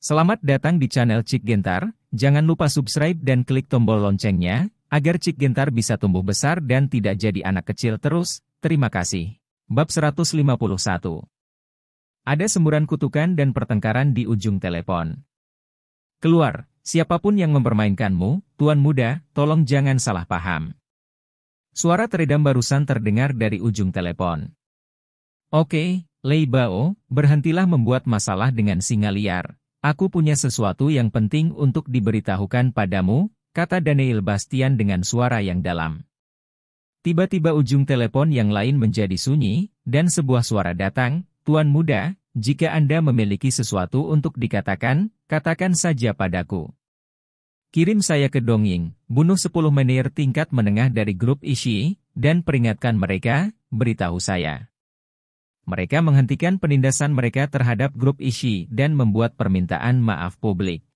Selamat datang di channel Cik Gentar, jangan lupa subscribe dan klik tombol loncengnya, agar Cik Gentar bisa tumbuh besar dan tidak jadi anak kecil terus, terima kasih. Bab 151 Ada semburan kutukan dan pertengkaran di ujung telepon. Keluar, siapapun yang mempermainkanmu, Tuan Muda, tolong jangan salah paham. Suara teredam barusan terdengar dari ujung telepon. Oke, Lei Bao, berhentilah membuat masalah dengan singa liar. Aku punya sesuatu yang penting untuk diberitahukan padamu, kata Daniel Bastian dengan suara yang dalam. Tiba-tiba ujung telepon yang lain menjadi sunyi, dan sebuah suara datang, Tuan Muda, jika Anda memiliki sesuatu untuk dikatakan, katakan saja padaku. Kirim saya ke Dongying, bunuh 10 menir tingkat menengah dari grup Ishii, dan peringatkan mereka, beritahu saya. Mereka menghentikan penindasan mereka terhadap grup ISI dan membuat permintaan maaf publik.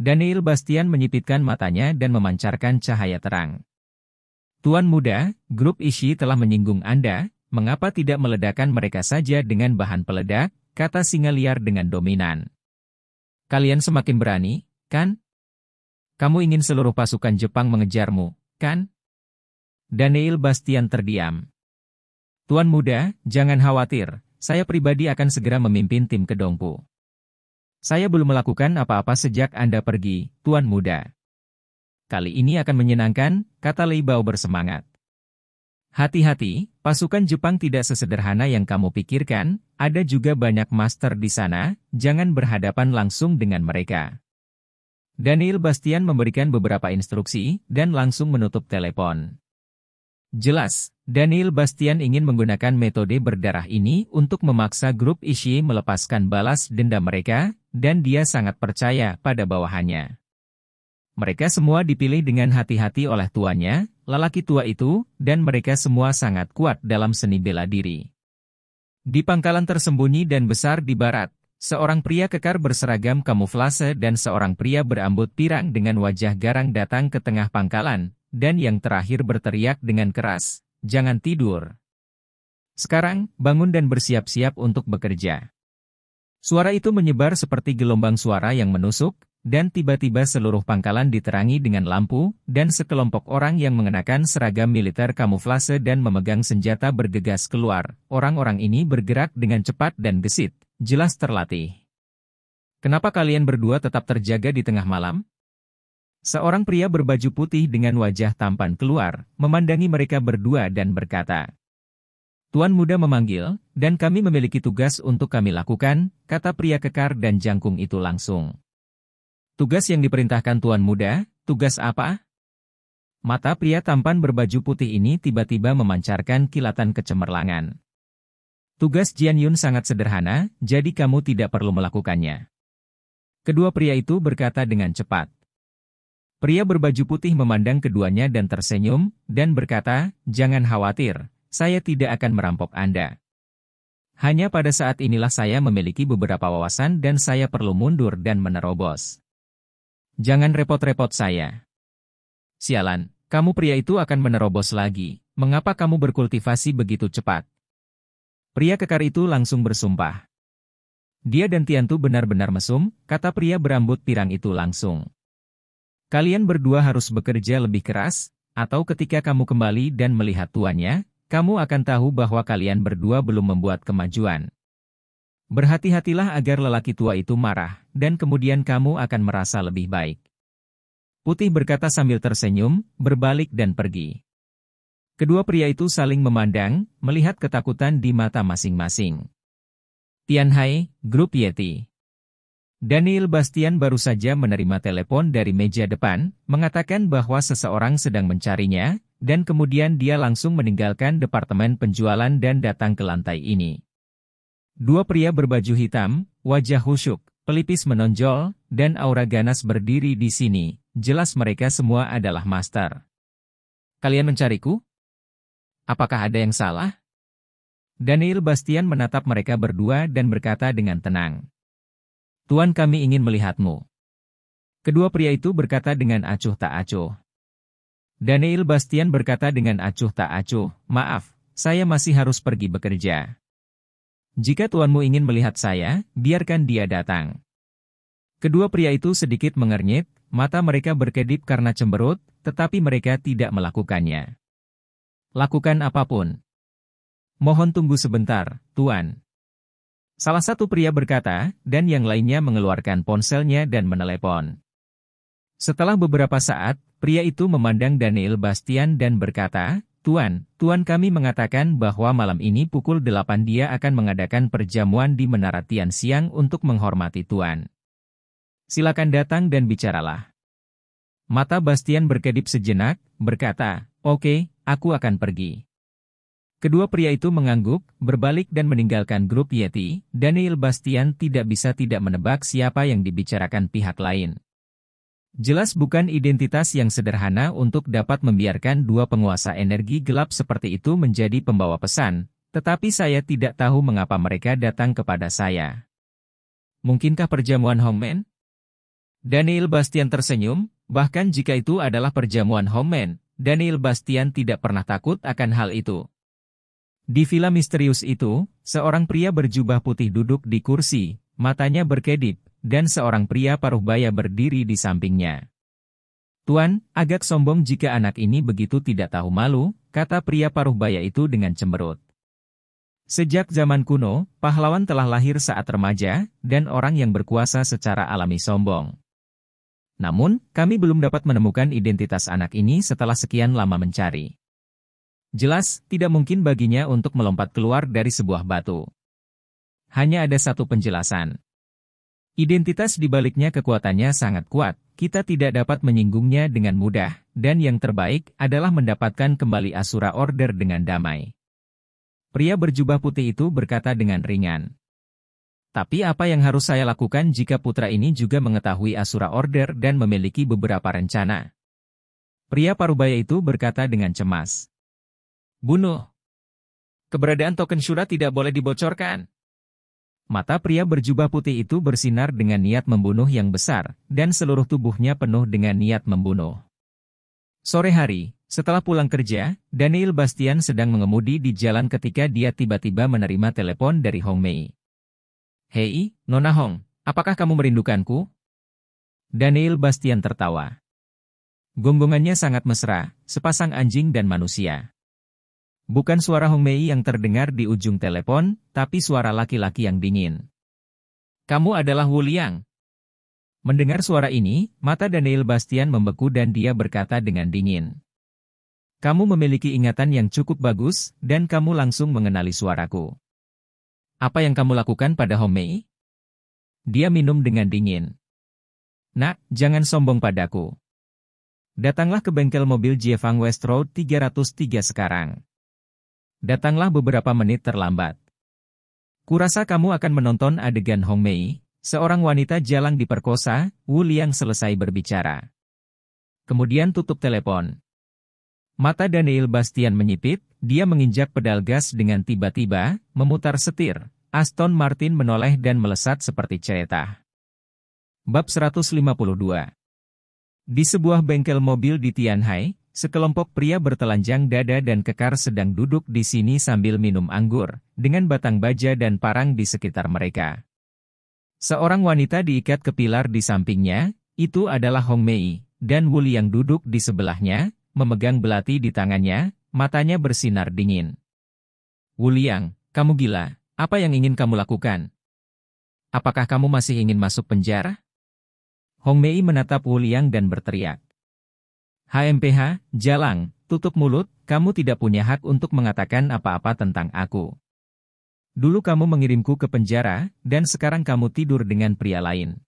Daniel Bastian menyipitkan matanya dan memancarkan cahaya terang. Tuan muda, grup ISI telah menyinggung Anda, mengapa tidak meledakkan mereka saja dengan bahan peledak, kata singa liar dengan dominan. Kalian semakin berani, kan? Kamu ingin seluruh pasukan Jepang mengejarmu, kan? Daniel Bastian terdiam. Tuan muda, jangan khawatir, saya pribadi akan segera memimpin tim ke Dongpu. Saya belum melakukan apa-apa sejak Anda pergi, Tuan muda. Kali ini akan menyenangkan, kata Bao bersemangat. Hati-hati, pasukan Jepang tidak sesederhana yang kamu pikirkan, ada juga banyak master di sana, jangan berhadapan langsung dengan mereka. Daniel Bastian memberikan beberapa instruksi, dan langsung menutup telepon. Jelas, Daniel Bastian ingin menggunakan metode berdarah ini untuk memaksa grup Ishii melepaskan balas dendam mereka, dan dia sangat percaya pada bawahannya. Mereka semua dipilih dengan hati-hati oleh tuannya, lelaki tua itu, dan mereka semua sangat kuat dalam seni bela diri. Di pangkalan tersembunyi dan besar di barat, seorang pria kekar berseragam kamuflase dan seorang pria berambut pirang dengan wajah garang datang ke tengah pangkalan, dan yang terakhir berteriak dengan keras, jangan tidur. Sekarang, bangun dan bersiap-siap untuk bekerja. Suara itu menyebar seperti gelombang suara yang menusuk, dan tiba-tiba seluruh pangkalan diterangi dengan lampu, dan sekelompok orang yang mengenakan seragam militer kamuflase dan memegang senjata bergegas keluar. Orang-orang ini bergerak dengan cepat dan gesit, jelas terlatih. Kenapa kalian berdua tetap terjaga di tengah malam? Seorang pria berbaju putih dengan wajah tampan keluar, memandangi mereka berdua dan berkata, Tuan muda memanggil, dan kami memiliki tugas untuk kami lakukan, kata pria kekar dan jangkung itu langsung. Tugas yang diperintahkan tuan muda, tugas apa? Mata pria tampan berbaju putih ini tiba-tiba memancarkan kilatan kecemerlangan. Tugas Jian Yun sangat sederhana, jadi kamu tidak perlu melakukannya. Kedua pria itu berkata dengan cepat, Pria berbaju putih memandang keduanya dan tersenyum, dan berkata, Jangan khawatir, saya tidak akan merampok Anda. Hanya pada saat inilah saya memiliki beberapa wawasan dan saya perlu mundur dan menerobos. Jangan repot-repot saya. Sialan, kamu pria itu akan menerobos lagi. Mengapa kamu berkultivasi begitu cepat? Pria kekar itu langsung bersumpah. Dia dan Tiantu benar-benar mesum, kata pria berambut pirang itu langsung. Kalian berdua harus bekerja lebih keras, atau ketika kamu kembali dan melihat tuannya, kamu akan tahu bahwa kalian berdua belum membuat kemajuan. Berhati-hatilah agar lelaki tua itu marah, dan kemudian kamu akan merasa lebih baik. Putih berkata sambil tersenyum, berbalik dan pergi. Kedua pria itu saling memandang, melihat ketakutan di mata masing-masing. Tianhai, Grup Yeti Daniel Bastian baru saja menerima telepon dari meja depan, mengatakan bahwa seseorang sedang mencarinya, dan kemudian dia langsung meninggalkan departemen penjualan dan datang ke lantai ini. Dua pria berbaju hitam, wajah husuk, pelipis menonjol, dan aura ganas berdiri di sini, jelas mereka semua adalah master. Kalian mencariku? Apakah ada yang salah? Daniel Bastian menatap mereka berdua dan berkata dengan tenang. Tuan kami ingin melihatmu. Kedua pria itu berkata dengan acuh tak acuh. Daniel Bastian berkata dengan acuh tak acuh, maaf, saya masih harus pergi bekerja. Jika tuanmu ingin melihat saya, biarkan dia datang. Kedua pria itu sedikit mengernyit, mata mereka berkedip karena cemberut, tetapi mereka tidak melakukannya. Lakukan apapun. Mohon tunggu sebentar, Tuan. Salah satu pria berkata, dan yang lainnya mengeluarkan ponselnya dan menelepon. Setelah beberapa saat, pria itu memandang Daniel Bastian dan berkata, Tuan, Tuan kami mengatakan bahwa malam ini pukul 8 dia akan mengadakan perjamuan di Menara Tian Siang untuk menghormati Tuan. Silakan datang dan bicaralah. Mata Bastian berkedip sejenak, berkata, Oke, okay, aku akan pergi. Kedua pria itu mengangguk, berbalik dan meninggalkan grup Yeti, Daniel Bastian tidak bisa tidak menebak siapa yang dibicarakan pihak lain. Jelas bukan identitas yang sederhana untuk dapat membiarkan dua penguasa energi gelap seperti itu menjadi pembawa pesan, tetapi saya tidak tahu mengapa mereka datang kepada saya. Mungkinkah perjamuan homen? Daniel Bastian tersenyum, bahkan jika itu adalah perjamuan homen, Daniel Bastian tidak pernah takut akan hal itu. Di villa misterius itu, seorang pria berjubah putih duduk di kursi, matanya berkedip, dan seorang pria paruh baya berdiri di sampingnya. Tuan, agak sombong jika anak ini begitu tidak tahu malu, kata pria paruh baya itu dengan cemberut. Sejak zaman kuno, pahlawan telah lahir saat remaja, dan orang yang berkuasa secara alami sombong. Namun, kami belum dapat menemukan identitas anak ini setelah sekian lama mencari. Jelas, tidak mungkin baginya untuk melompat keluar dari sebuah batu. Hanya ada satu penjelasan. Identitas dibaliknya kekuatannya sangat kuat, kita tidak dapat menyinggungnya dengan mudah, dan yang terbaik adalah mendapatkan kembali Asura Order dengan damai. Pria berjubah putih itu berkata dengan ringan. Tapi apa yang harus saya lakukan jika putra ini juga mengetahui Asura Order dan memiliki beberapa rencana? Pria parubaya itu berkata dengan cemas. Bunuh. Keberadaan token Shura tidak boleh dibocorkan. Mata pria berjubah putih itu bersinar dengan niat membunuh yang besar, dan seluruh tubuhnya penuh dengan niat membunuh. Sore hari, setelah pulang kerja, Daniel Bastian sedang mengemudi di jalan ketika dia tiba-tiba menerima telepon dari Hong Mei. Hei, Nona Hong, apakah kamu merindukanku? Daniel Bastian tertawa. Gonggongannya sangat mesra, sepasang anjing dan manusia. Bukan suara Hong Mei yang terdengar di ujung telepon, tapi suara laki-laki yang dingin. Kamu adalah Wu Liang. Mendengar suara ini, mata Daniel Bastian membeku dan dia berkata dengan dingin. Kamu memiliki ingatan yang cukup bagus, dan kamu langsung mengenali suaraku. Apa yang kamu lakukan pada Hong Mei? Dia minum dengan dingin. Nak, jangan sombong padaku. Datanglah ke bengkel mobil Jiefang West Road 303 sekarang. Datanglah beberapa menit terlambat. Kurasa kamu akan menonton adegan Hong Mei, seorang wanita jalang diperkosa, Wu Liang selesai berbicara. Kemudian tutup telepon. Mata Daniel Bastian menyipit, dia menginjak pedal gas dengan tiba-tiba, memutar setir. Aston Martin menoleh dan melesat seperti cerita. Bab 152 Di sebuah bengkel mobil di Tianhai, Sekelompok pria bertelanjang dada dan kekar sedang duduk di sini sambil minum anggur, dengan batang baja dan parang di sekitar mereka. Seorang wanita diikat ke pilar di sampingnya, itu adalah Hong Mei, dan Wuli yang duduk di sebelahnya, memegang belati di tangannya, matanya bersinar dingin. Liang, kamu gila, apa yang ingin kamu lakukan? Apakah kamu masih ingin masuk penjara? Hong Mei menatap Yang dan berteriak. HMPH, Jalang, tutup mulut, kamu tidak punya hak untuk mengatakan apa-apa tentang aku. Dulu kamu mengirimku ke penjara, dan sekarang kamu tidur dengan pria lain.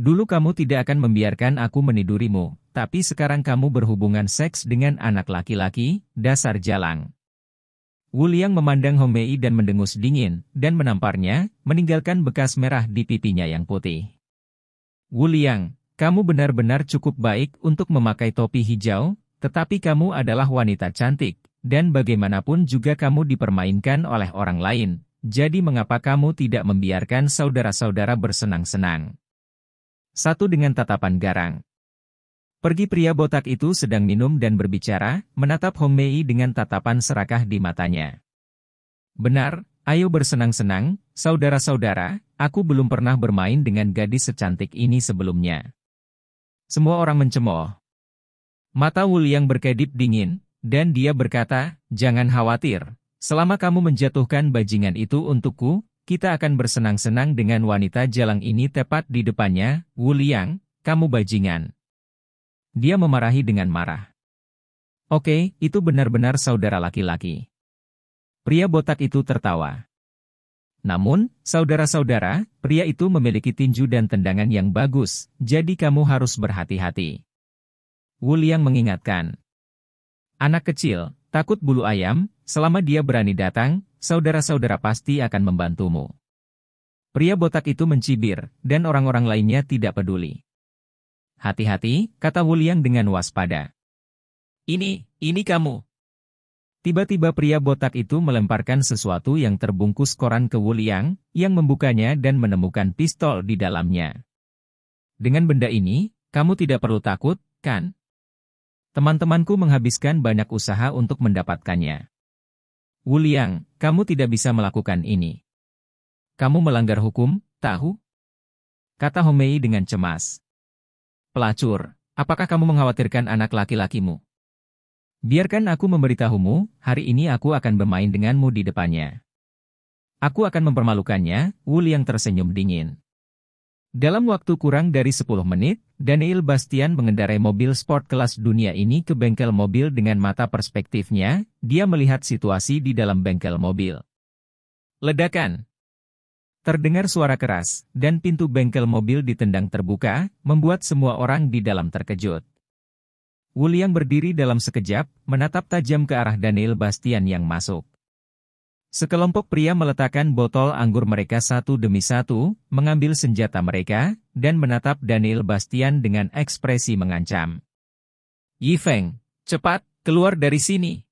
Dulu kamu tidak akan membiarkan aku menidurimu, tapi sekarang kamu berhubungan seks dengan anak laki-laki, dasar jalang. Wuliang memandang Homei dan mendengus dingin, dan menamparnya, meninggalkan bekas merah di pipinya yang putih. Wuliang, kamu benar-benar cukup baik untuk memakai topi hijau, tetapi kamu adalah wanita cantik, dan bagaimanapun juga kamu dipermainkan oleh orang lain, jadi mengapa kamu tidak membiarkan saudara-saudara bersenang-senang? Satu dengan tatapan garang. Pergi pria botak itu sedang minum dan berbicara, menatap Hong Mei dengan tatapan serakah di matanya. Benar, ayo bersenang-senang, saudara-saudara, aku belum pernah bermain dengan gadis secantik ini sebelumnya. Semua orang mencemooh. Mata Wuli yang berkedip dingin, dan dia berkata, jangan khawatir. Selama kamu menjatuhkan bajingan itu untukku, kita akan bersenang-senang dengan wanita jalang ini tepat di depannya, Wuliang, kamu bajingan. Dia memarahi dengan marah. Oke, itu benar-benar saudara laki-laki. Pria botak itu tertawa. Namun, saudara-saudara, pria itu memiliki tinju dan tendangan yang bagus, jadi kamu harus berhati-hati. Wu Liang mengingatkan. Anak kecil, takut bulu ayam, selama dia berani datang, saudara-saudara pasti akan membantumu. Pria botak itu mencibir, dan orang-orang lainnya tidak peduli. Hati-hati, kata Wu Liang dengan waspada. Ini, ini kamu, Tiba-tiba pria botak itu melemparkan sesuatu yang terbungkus koran ke Wuliang, yang membukanya dan menemukan pistol di dalamnya. Dengan benda ini, kamu tidak perlu takut, kan? Teman-temanku menghabiskan banyak usaha untuk mendapatkannya. Wuliang, kamu tidak bisa melakukan ini. Kamu melanggar hukum, tahu? Kata Homei dengan cemas. Pelacur, apakah kamu mengkhawatirkan anak laki-lakimu? Biarkan aku memberitahumu, hari ini aku akan bermain denganmu di depannya. Aku akan mempermalukannya, Wul yang tersenyum dingin. Dalam waktu kurang dari 10 menit, Daniel Bastian mengendarai mobil sport kelas dunia ini ke bengkel mobil dengan mata perspektifnya, dia melihat situasi di dalam bengkel mobil. Ledakan Terdengar suara keras, dan pintu bengkel mobil ditendang terbuka, membuat semua orang di dalam terkejut. Wuliang berdiri dalam sekejap, menatap tajam ke arah Daniel Bastian yang masuk. Sekelompok pria meletakkan botol anggur mereka satu demi satu, mengambil senjata mereka, dan menatap Daniel Bastian dengan ekspresi mengancam. Yi Feng, cepat, keluar dari sini!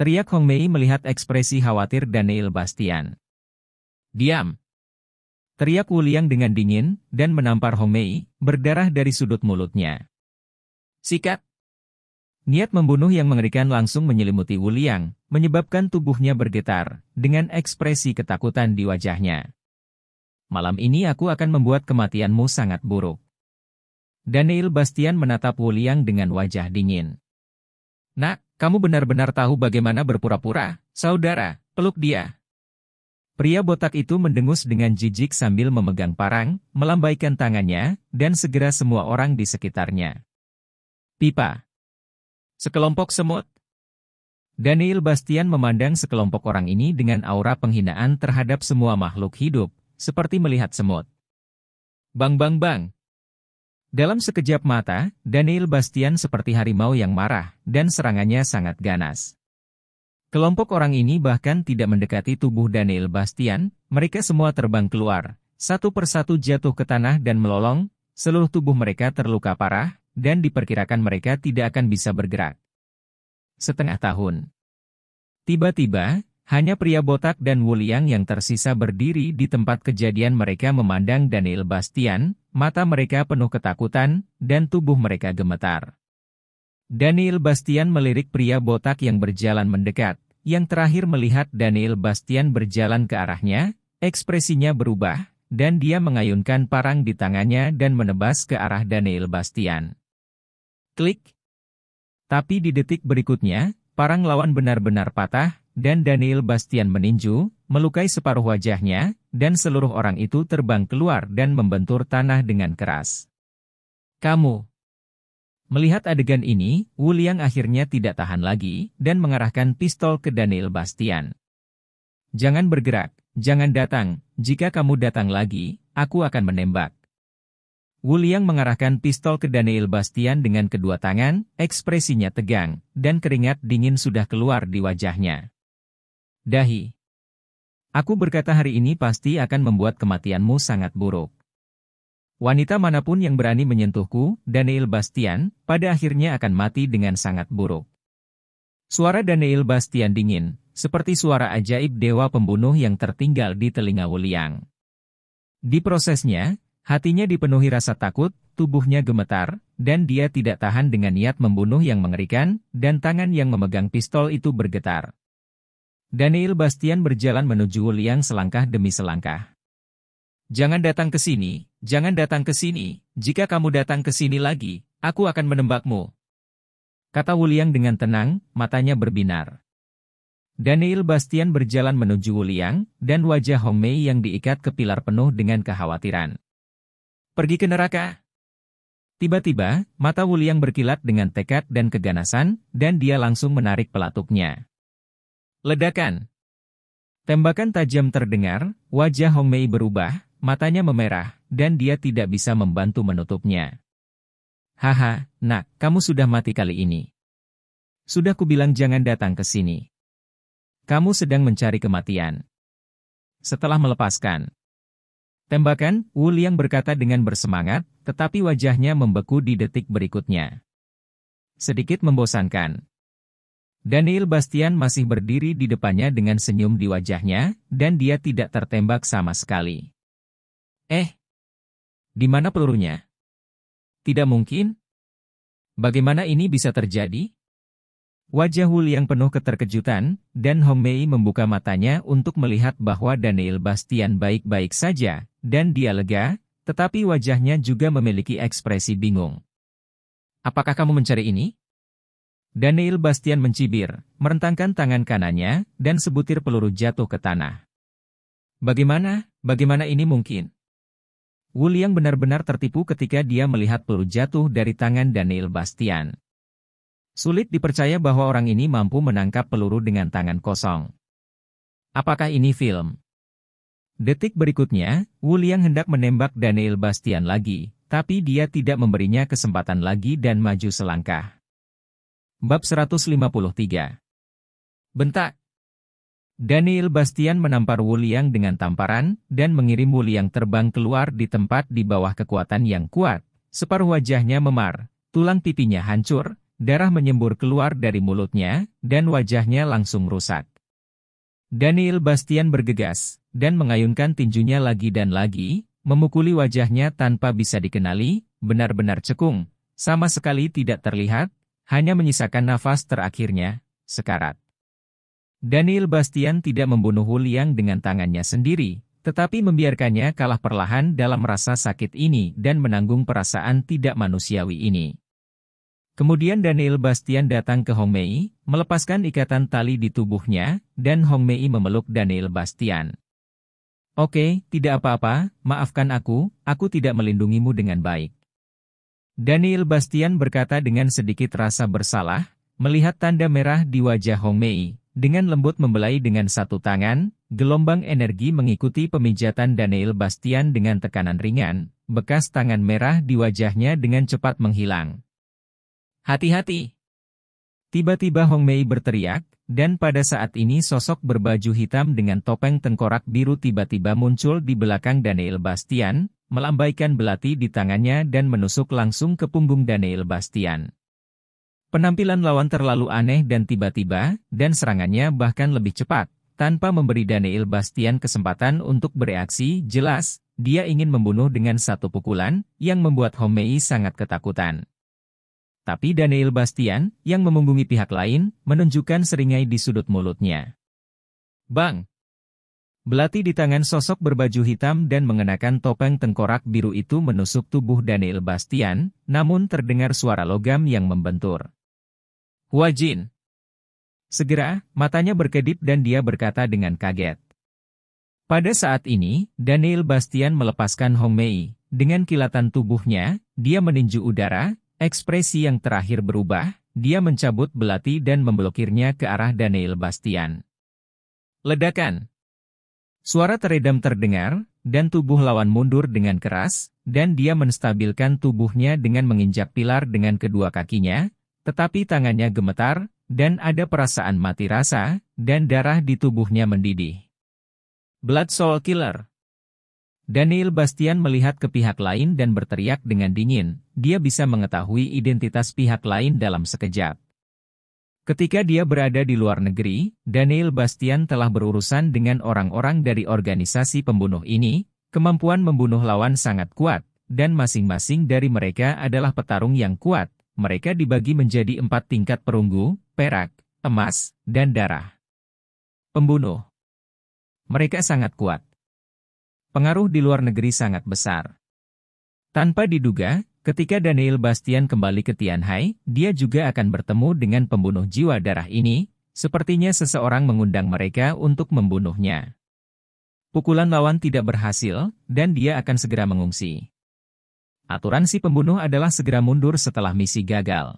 Teriak Hong Mei melihat ekspresi khawatir Daniel Bastian. Diam! Teriak Wuliang dengan dingin, dan menampar Hong Mei, berdarah dari sudut mulutnya. Sikat. Niat membunuh yang mengerikan langsung menyelimuti Wuliang, menyebabkan tubuhnya bergetar, dengan ekspresi ketakutan di wajahnya. Malam ini aku akan membuat kematianmu sangat buruk. Daniel Bastian menatap Wuliang dengan wajah dingin. Nak, kamu benar-benar tahu bagaimana berpura-pura, saudara, peluk dia. Pria botak itu mendengus dengan jijik sambil memegang parang, melambaikan tangannya, dan segera semua orang di sekitarnya Pipa. Sekelompok semut. Daniel Bastian memandang sekelompok orang ini dengan aura penghinaan terhadap semua makhluk hidup, seperti melihat semut. Bang bang bang. Dalam sekejap mata, Daniel Bastian seperti harimau yang marah, dan serangannya sangat ganas. Kelompok orang ini bahkan tidak mendekati tubuh Daniel Bastian, mereka semua terbang keluar, satu persatu jatuh ke tanah dan melolong, seluruh tubuh mereka terluka parah, dan diperkirakan mereka tidak akan bisa bergerak. Setengah tahun. Tiba-tiba, hanya pria botak dan Wuliang yang tersisa berdiri di tempat kejadian mereka memandang Daniel Bastian, mata mereka penuh ketakutan, dan tubuh mereka gemetar. Daniel Bastian melirik pria botak yang berjalan mendekat, yang terakhir melihat Daniel Bastian berjalan ke arahnya, ekspresinya berubah, dan dia mengayunkan parang di tangannya dan menebas ke arah Daniel Bastian. Klik. Tapi di detik berikutnya, parang lawan benar-benar patah, dan Daniel Bastian meninju, melukai separuh wajahnya, dan seluruh orang itu terbang keluar dan membentur tanah dengan keras. Kamu. Melihat adegan ini, Wu Liang akhirnya tidak tahan lagi, dan mengarahkan pistol ke Daniel Bastian. Jangan bergerak, jangan datang, jika kamu datang lagi, aku akan menembak. Wu Liang mengarahkan pistol ke Daniel Bastian dengan kedua tangan, ekspresinya tegang, dan keringat dingin sudah keluar di wajahnya. Dahi. Aku berkata hari ini pasti akan membuat kematianmu sangat buruk. Wanita manapun yang berani menyentuhku, Daniel Bastian, pada akhirnya akan mati dengan sangat buruk. Suara Daniel Bastian dingin, seperti suara ajaib dewa pembunuh yang tertinggal di telinga Wu Liang. Di prosesnya, Hatinya dipenuhi rasa takut, tubuhnya gemetar, dan dia tidak tahan dengan niat membunuh yang mengerikan, dan tangan yang memegang pistol itu bergetar. Daniel Bastian berjalan menuju Liang selangkah demi selangkah. Jangan datang ke sini, jangan datang ke sini, jika kamu datang ke sini lagi, aku akan menembakmu. Kata Wuliang dengan tenang, matanya berbinar. Daniel Bastian berjalan menuju Wuliang, dan wajah Hong Mei yang diikat ke pilar penuh dengan kekhawatiran. Pergi ke neraka. Tiba-tiba, mata Wuliang berkilat dengan tekad dan keganasan, dan dia langsung menarik pelatuknya. Ledakan. Tembakan tajam terdengar, wajah Hong Mei berubah, matanya memerah, dan dia tidak bisa membantu menutupnya. Haha, nak, kamu sudah mati kali ini. Sudah kubilang jangan datang ke sini. Kamu sedang mencari kematian. Setelah melepaskan Tembakan, Wu Liang berkata dengan bersemangat, tetapi wajahnya membeku di detik berikutnya. Sedikit membosankan. Daniel Bastian masih berdiri di depannya dengan senyum di wajahnya, dan dia tidak tertembak sama sekali. Eh? Di mana pelurunya? Tidak mungkin? Bagaimana ini bisa terjadi? Wajah Wul yang penuh keterkejutan, dan Homei membuka matanya untuk melihat bahwa Daniel Bastian baik-baik saja, dan dia lega, tetapi wajahnya juga memiliki ekspresi bingung. Apakah kamu mencari ini? Daniel Bastian mencibir, merentangkan tangan kanannya, dan sebutir peluru jatuh ke tanah. Bagaimana, bagaimana ini mungkin? Wu Liang benar-benar tertipu ketika dia melihat peluru jatuh dari tangan Daniel Bastian. Sulit dipercaya bahwa orang ini mampu menangkap peluru dengan tangan kosong. Apakah ini film? Detik berikutnya, Wu Liang hendak menembak Daniel Bastian lagi, tapi dia tidak memberinya kesempatan lagi dan maju selangkah. Bab 153 Bentak Daniel Bastian menampar Wu Liang dengan tamparan dan mengirim Wu Liang terbang keluar di tempat di bawah kekuatan yang kuat. Separuh wajahnya memar, tulang pipinya hancur, darah menyembur keluar dari mulutnya, dan wajahnya langsung rusak. Daniel Bastian bergegas, dan mengayunkan tinjunya lagi dan lagi, memukuli wajahnya tanpa bisa dikenali, benar-benar cekung, sama sekali tidak terlihat, hanya menyisakan nafas terakhirnya, sekarat. Daniel Bastian tidak membunuh Huliang dengan tangannya sendiri, tetapi membiarkannya kalah perlahan dalam rasa sakit ini dan menanggung perasaan tidak manusiawi ini. Kemudian Daniel Bastian datang ke Hongmei, melepaskan ikatan tali di tubuhnya, dan Hongmei memeluk Daniel Bastian. Oke, tidak apa-apa, maafkan aku, aku tidak melindungimu dengan baik. Daniel Bastian berkata dengan sedikit rasa bersalah, melihat tanda merah di wajah Hongmei, dengan lembut membelai dengan satu tangan, gelombang energi mengikuti pemijatan Daniel Bastian dengan tekanan ringan, bekas tangan merah di wajahnya dengan cepat menghilang. Hati-hati! Tiba-tiba Hong Mei berteriak, dan pada saat ini sosok berbaju hitam dengan topeng tengkorak biru tiba-tiba muncul di belakang Daniel Bastian, melambaikan belati di tangannya dan menusuk langsung ke punggung Daniel Bastian. Penampilan lawan terlalu aneh dan tiba-tiba, dan serangannya bahkan lebih cepat. Tanpa memberi Daniel Bastian kesempatan untuk bereaksi, jelas, dia ingin membunuh dengan satu pukulan, yang membuat Homei sangat ketakutan. Tapi Daniel Bastian, yang memunggungi pihak lain, menunjukkan seringai di sudut mulutnya. Bang! Belati di tangan sosok berbaju hitam dan mengenakan topeng tengkorak biru itu menusuk tubuh Daniel Bastian, namun terdengar suara logam yang membentur. Wajin! Segera, matanya berkedip dan dia berkata dengan kaget. Pada saat ini, Daniel Bastian melepaskan Hong Mei. Dengan kilatan tubuhnya, dia meninju udara, Ekspresi yang terakhir berubah, dia mencabut belati dan memblokirnya ke arah Daniel Bastian. Ledakan. Suara teredam terdengar, dan tubuh lawan mundur dengan keras, dan dia menstabilkan tubuhnya dengan menginjak pilar dengan kedua kakinya, tetapi tangannya gemetar, dan ada perasaan mati rasa, dan darah di tubuhnya mendidih. Blood Soul Killer Daniel Bastian melihat ke pihak lain dan berteriak dengan dingin, dia bisa mengetahui identitas pihak lain dalam sekejap. Ketika dia berada di luar negeri, Daniel Bastian telah berurusan dengan orang-orang dari organisasi pembunuh ini, kemampuan membunuh lawan sangat kuat, dan masing-masing dari mereka adalah petarung yang kuat, mereka dibagi menjadi empat tingkat perunggu, perak, emas, dan darah. Pembunuh Mereka sangat kuat pengaruh di luar negeri sangat besar. Tanpa diduga, ketika Daniel Bastian kembali ke Tianhai, dia juga akan bertemu dengan pembunuh jiwa darah ini, sepertinya seseorang mengundang mereka untuk membunuhnya. Pukulan lawan tidak berhasil, dan dia akan segera mengungsi. Aturan si pembunuh adalah segera mundur setelah misi gagal.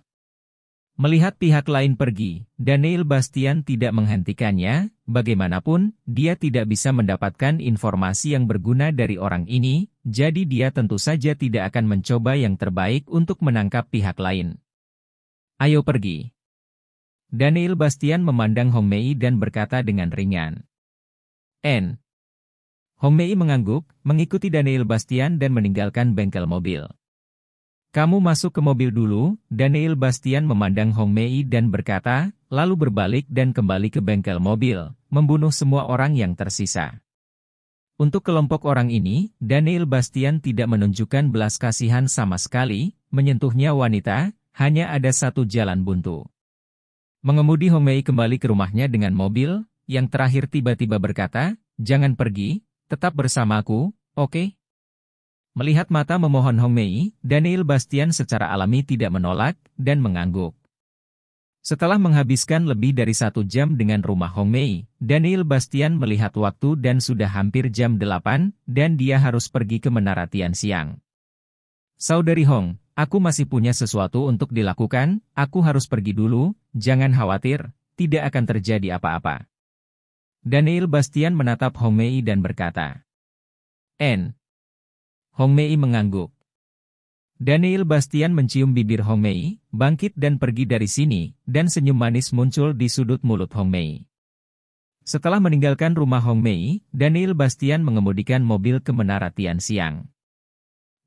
Melihat pihak lain pergi, Daniel Bastian tidak menghentikannya, bagaimanapun, dia tidak bisa mendapatkan informasi yang berguna dari orang ini, jadi dia tentu saja tidak akan mencoba yang terbaik untuk menangkap pihak lain. Ayo pergi. Daniel Bastian memandang Hong Mei dan berkata dengan ringan. N. Mei mengangguk, mengikuti Daniel Bastian dan meninggalkan bengkel mobil. Kamu masuk ke mobil dulu, Daniel Bastian memandang Hong Mei dan berkata, lalu berbalik dan kembali ke bengkel mobil, membunuh semua orang yang tersisa. Untuk kelompok orang ini, Daniel Bastian tidak menunjukkan belas kasihan sama sekali, menyentuhnya wanita, hanya ada satu jalan buntu. Mengemudi Hong Mei kembali ke rumahnya dengan mobil, yang terakhir tiba-tiba berkata, jangan pergi, tetap bersamaku, oke? Okay? Melihat mata memohon Hong Mei, Daniel Bastian secara alami tidak menolak dan mengangguk. Setelah menghabiskan lebih dari satu jam dengan rumah Hong Mei, Daniel Bastian melihat waktu dan sudah hampir jam delapan, dan dia harus pergi ke Menara Tian Siang. Saudari Hong, aku masih punya sesuatu untuk dilakukan, aku harus pergi dulu, jangan khawatir, tidak akan terjadi apa-apa. Daniel Bastian menatap Hong Mei dan berkata, N, Hong Mei mengangguk. Daniel Bastian mencium bibir Hong Mei, bangkit dan pergi dari sini, dan senyum manis muncul di sudut mulut Hong Mei. Setelah meninggalkan rumah Hong Mei, Daniel Bastian mengemudikan mobil ke Menara Tian Siang.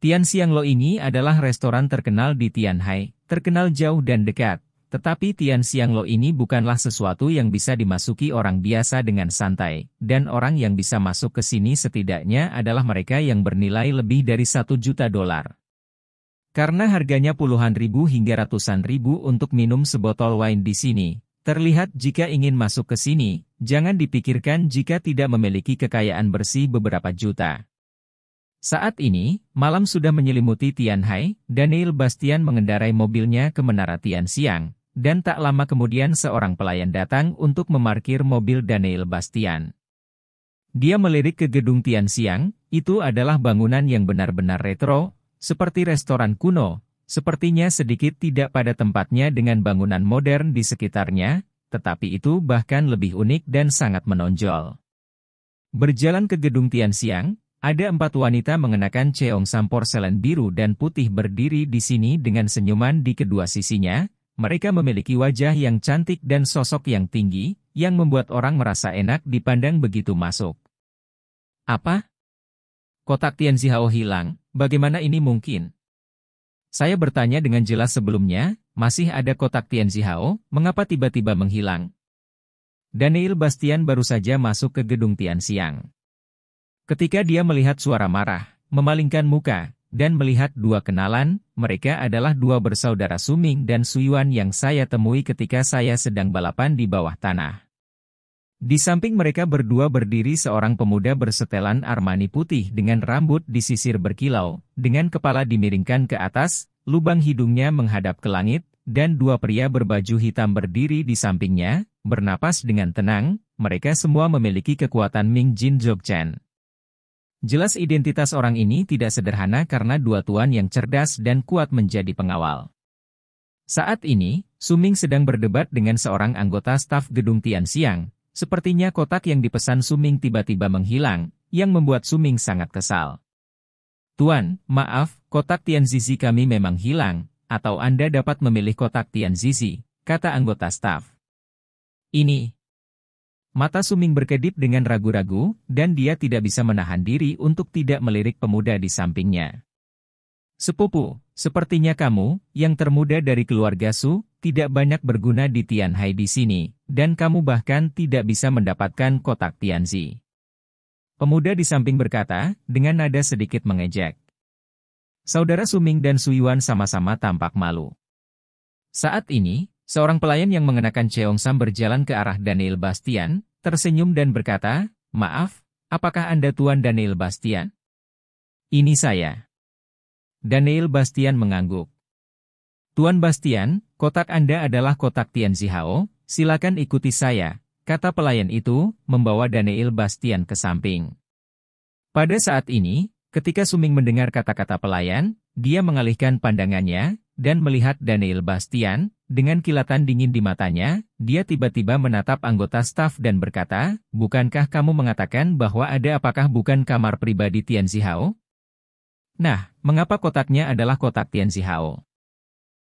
Tian Siang Lo ini adalah restoran terkenal di Tianhai, terkenal jauh dan dekat, tetapi Tian Xianglo ini bukanlah sesuatu yang bisa dimasuki orang biasa dengan santai, dan orang yang bisa masuk ke sini setidaknya adalah mereka yang bernilai lebih dari satu juta dolar. Karena harganya puluhan ribu hingga ratusan ribu untuk minum sebotol wine di sini, terlihat jika ingin masuk ke sini, jangan dipikirkan jika tidak memiliki kekayaan bersih beberapa juta. Saat ini, malam sudah menyelimuti Tianhai, Daniel Bastian mengendarai mobilnya ke Menara Tian Siang, dan tak lama kemudian seorang pelayan datang untuk memarkir mobil Daniel Bastian. Dia melirik ke gedung Tian Siang, itu adalah bangunan yang benar-benar retro, seperti restoran kuno, sepertinya sedikit tidak pada tempatnya dengan bangunan modern di sekitarnya, tetapi itu bahkan lebih unik dan sangat menonjol. Berjalan ke gedung Tian Siang, ada empat wanita mengenakan ceong sampor selen biru dan putih berdiri di sini dengan senyuman di kedua sisinya, mereka memiliki wajah yang cantik dan sosok yang tinggi, yang membuat orang merasa enak dipandang begitu masuk. Apa? Kotak Tian Zihao hilang, bagaimana ini mungkin? Saya bertanya dengan jelas sebelumnya, masih ada kotak Tian Zihao? mengapa tiba-tiba menghilang? Daniel Bastian baru saja masuk ke gedung Tian Siang. Ketika dia melihat suara marah, memalingkan muka, dan melihat dua kenalan, mereka adalah dua bersaudara Suming dan Suyuan yang saya temui ketika saya sedang balapan di bawah tanah. Di samping mereka berdua berdiri seorang pemuda bersetelan armani putih dengan rambut disisir berkilau, dengan kepala dimiringkan ke atas, lubang hidungnya menghadap ke langit, dan dua pria berbaju hitam berdiri di sampingnya, bernapas dengan tenang, mereka semua memiliki kekuatan Ming Jin Jokchen. Jelas identitas orang ini tidak sederhana karena dua tuan yang cerdas dan kuat menjadi pengawal. Saat ini, Suming sedang berdebat dengan seorang anggota staf gedung Tianxiang. Sepertinya kotak yang dipesan Suming tiba-tiba menghilang, yang membuat Suming sangat kesal. Tuan, maaf, kotak Tianzizi kami memang hilang, atau Anda dapat memilih kotak Tianzizi, kata anggota staf. Ini, Mata Suming berkedip dengan ragu-ragu, dan dia tidak bisa menahan diri untuk tidak melirik pemuda di sampingnya. Sepupu, sepertinya kamu, yang termuda dari keluarga Su, tidak banyak berguna di Tianhai di sini, dan kamu bahkan tidak bisa mendapatkan kotak Tianzi. Pemuda di samping berkata, dengan nada sedikit mengejek. Saudara Suming dan Suyuan sama-sama tampak malu. Saat ini, Seorang pelayan yang mengenakan Cheong Sam berjalan ke arah Daniel Bastian, tersenyum dan berkata, Maaf, apakah Anda Tuan Daniel Bastian? Ini saya. Daniel Bastian mengangguk. Tuan Bastian, kotak Anda adalah kotak Tian Zihao, silakan ikuti saya, kata pelayan itu, membawa Daniel Bastian ke samping. Pada saat ini, ketika Suming mendengar kata-kata pelayan, dia mengalihkan pandangannya, dan melihat Daniel Bastian, dengan kilatan dingin di matanya, dia tiba-tiba menatap anggota staf dan berkata, Bukankah kamu mengatakan bahwa ada apakah bukan kamar pribadi Tian Zihao? Nah, mengapa kotaknya adalah kotak Tian Zihao?